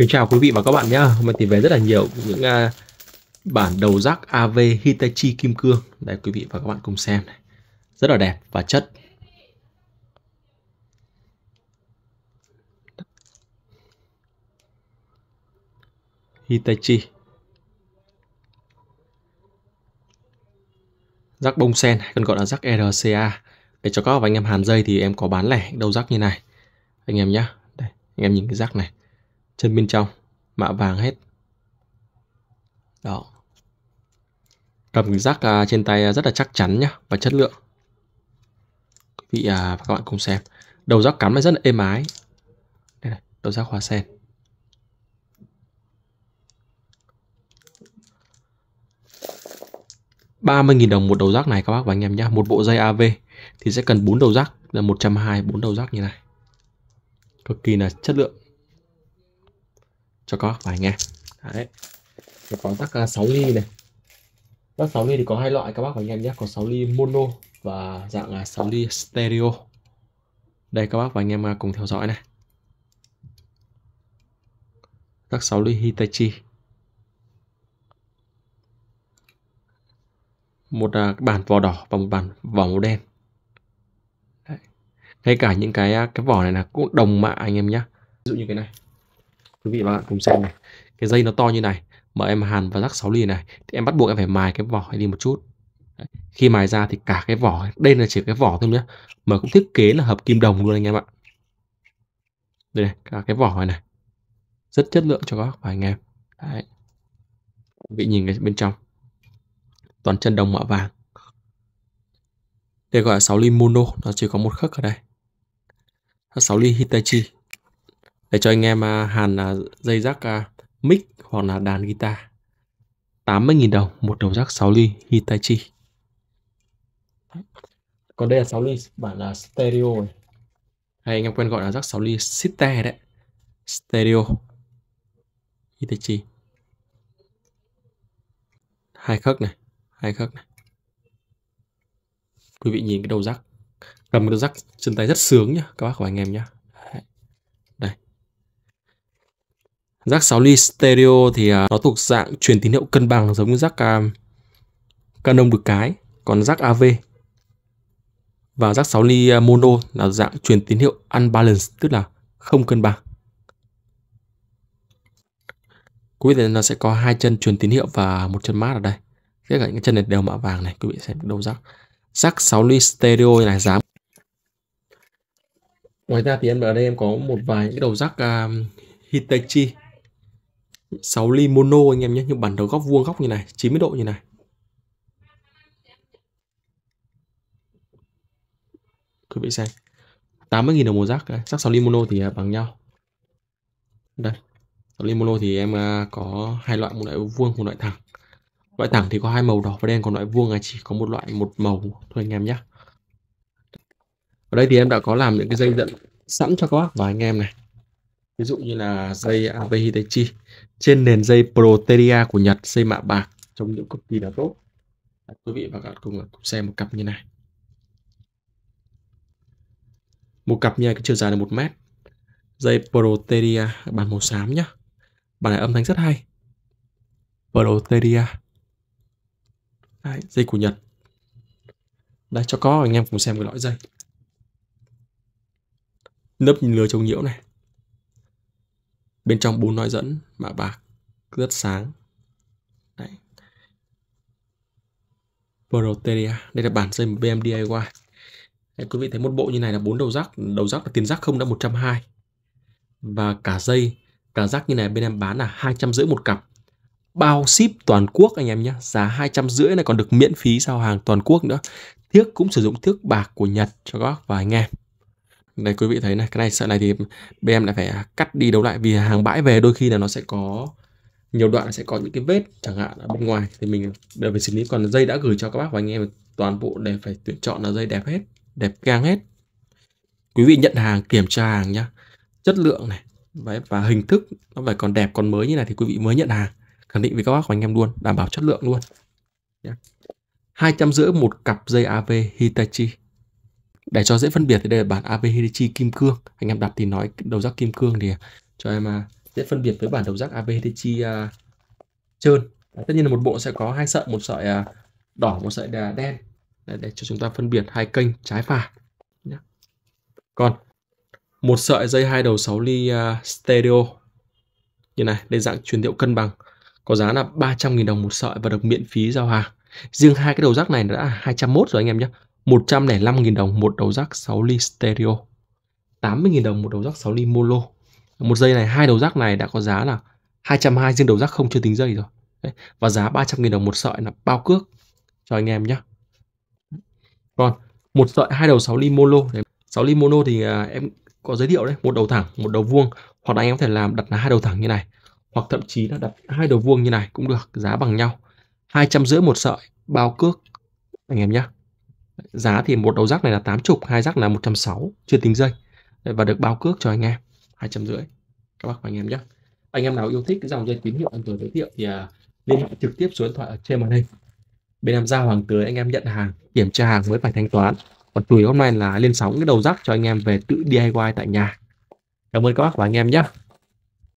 Kính chào quý vị và các bạn nhé. Hôm nay tìm về rất là nhiều những uh, bản đầu rắc AV Hitachi kim cương. Đây quý vị và các bạn cùng xem này. Rất là đẹp và chất. Hitachi. rắc bông sen hay còn gọi là rắc RCA. Để cho các anh em hàn dây thì em có bán lẻ đầu rắc như này. Anh em nhé. anh em nhìn cái rắc này chân bên trong mạ vàng hết đó cầm rác à, trên tay à, rất là chắc chắn nhá và chất lượng quý vị à, và các bạn cùng xem đầu giác cắm này rất là êm ái đây này đầu giác hoa sen ba mươi nghìn đồng một đầu giác này các bác và anh em nhá một bộ dây AV thì sẽ cần bốn đầu giác là một trăm hai bốn đầu giác như này cực kỳ là chất lượng cho có vài ngàn đấy nó có tắc 6 à, ly này tắc 6 ly thì có hai loại các bác phải nhanh nhé có 6 ly mono và dạng là 6 ly stereo đây các bác và anh em à, cùng theo dõi này tắc 6 ly Hitachi một à, bản vỏ đỏ và một bản vỏ màu đen Đấy. ngay cả những cái cái vỏ này là cũng đồng mạ anh em nhé ví dụ như cái này quý vị và bạn cùng xem này cái dây nó to như này mở em hàn và rắc 6 ly này thì em bắt buộc em phải mài cái vỏ đi một chút Đấy. khi mài ra thì cả cái vỏ đây là chỉ cái vỏ thôi nhé mà cũng thiết kế là hợp kim đồng luôn anh em ạ đây này, cả cái vỏ này, này rất chất lượng cho các bạn anh em Đấy. vị nhìn cái bên trong toàn chân đồng mạ vàng đây gọi là 6 ly mono nó chỉ có một khắc ở đây 6 ly Hitachi để cho anh em à, hàn à, dây rắc à, mic hoặc là đàn guitar 80.000 đồng một đầu rắc 6 ly Hitachi còn đây là 6 ly bản là stereo hay anh em quen gọi là rắc 6 ly Site đấy stereo Hitachi hai khớp này hai khớp này quý vị nhìn cái đầu rắc cầm cái đầu rắc chân tay rất sướng nhá các bác của anh em nhá Rác 6 ly stereo thì à, nó thuộc dạng truyền tín hiệu cân bằng giống như rác uh, Canon được cái, còn rác AV và rác 6 ly à, mono là dạng truyền tín hiệu unbalanced tức là không cân bằng. Quý vị nó sẽ có hai chân truyền tín hiệu và một chân mát ở đây. Tất cả những chân này đều mạ vàng này, quý vị xem đâu rác. Rác 6 ly stereo này giá Ngoài ra thì em ở đây em có một vài cái đầu rác uh, à, Hitachi 6 ly mono anh em nhé nhưng bản đầu góc vuông góc như này 90 độ như này quý vị xem 80.000 đồng một rác rác 6 ly mono thì à, bằng nhau đây 6 ly mono thì em à, có hai loại một loại vuông một loại thẳng loại thẳng thì có hai màu đỏ và đen còn loại vuông là chỉ có một loại một màu thôi anh em nhé ở đây thì em đã có làm những cái dây dẫn sẵn cho các bác và anh em này ví dụ như là dây AB trên nền dây Proteria của Nhật xây mạ bạc trông những cực kỳ là tốt quý vị và các bạn cùng xem một cặp như này một cặp như này cái chiều dài là một mét dây Proteria bản màu xám nhá bản này âm thanh rất hay Proteria Đấy, dây của Nhật đây cho có anh em cùng xem cái loại dây nấp nhìn lừa trông nhiễu này bên trong bốn nói dẫn mạ bạc rất sáng đấy Proteria đây là bản dây BM DIY đấy, quý vị thấy một bộ như này là bốn đầu rắc đầu rắc là tiền rắc không đã 120 và cả dây cả rắc như này bên em bán là hai trăm rưỡi một cặp bao ship toàn quốc anh em nhé giá hai trăm rưỡi này còn được miễn phí giao hàng toàn quốc nữa thiếc cũng sử dụng thước bạc của Nhật cho các bác và anh em đây quý vị thấy này, cái này sợi này thì bên em lại phải cắt đi đấu lại vì hàng bãi về đôi khi là nó sẽ có nhiều đoạn sẽ có những cái vết chẳng hạn ở bên ngoài thì mình đều phải xử lý còn dây đã gửi cho các bác và anh em toàn bộ đều phải tuyển chọn là dây đẹp hết đẹp gang hết quý vị nhận hàng kiểm tra hàng nhá chất lượng này Đấy, và hình thức nó phải còn đẹp còn mới như này thì quý vị mới nhận hàng khẳng định với các bác và anh em luôn đảm bảo chất lượng luôn hai trăm rưỡi một cặp dây AV Hitachi để cho dễ phân biệt thì đây là bản AB e kim cương anh em đặt thì nói đầu rác kim cương thì cho em à dễ phân biệt với bản đầu rác AB Hedichi trơn Đấy, tất nhiên là một bộ sẽ có hai sợi một sợi uh, đỏ một sợi đen để, để cho chúng ta phân biệt hai kênh trái phải nhé. còn một sợi dây hai đầu 6 ly uh, stereo như này đây dạng truyền điệu cân bằng có giá là 300.000 đồng một sợi và được miễn phí giao hàng riêng hai cái đầu rác này đã 201 rồi anh em nhé 105.000 đồng một đầu rác 6 ly stereo. 80.000 đồng một đầu rác 6 ly mono Một dây này, hai đầu rác này đã có giá là 220 riêng đầu rác không chưa tính dây rồi. Đấy. Và giá 300.000 đồng một sợi là bao cước cho anh em nhé. Còn một sợi hai đầu 6 ly mono. Đấy. 6 ly mono thì à, em có giới thiệu đấy, một đầu thẳng, một đầu vuông hoặc là anh em có thể làm đặt là hai đầu thẳng như này hoặc thậm chí là đặt hai đầu vuông như này cũng được, giá bằng nhau. 250 một sợi bao cước anh em nhé giá thì một đầu rắc này là 80 hai rắc là 160 chưa tính dây và được bao cước cho anh em hai trăm rưỡi các bác và anh em nhé anh em nào yêu thích cái dòng dây tín hiệu anh vừa giới thiệu thì à, liên hệ trực tiếp số điện thoại ở trên màn hình bên làm giao hàng tới anh em nhận hàng kiểm tra hàng mới phải thanh toán còn tuổi hôm nay là lên sóng cái đầu rắc cho anh em về tự DIY tại nhà cảm ơn các bác và anh em nhé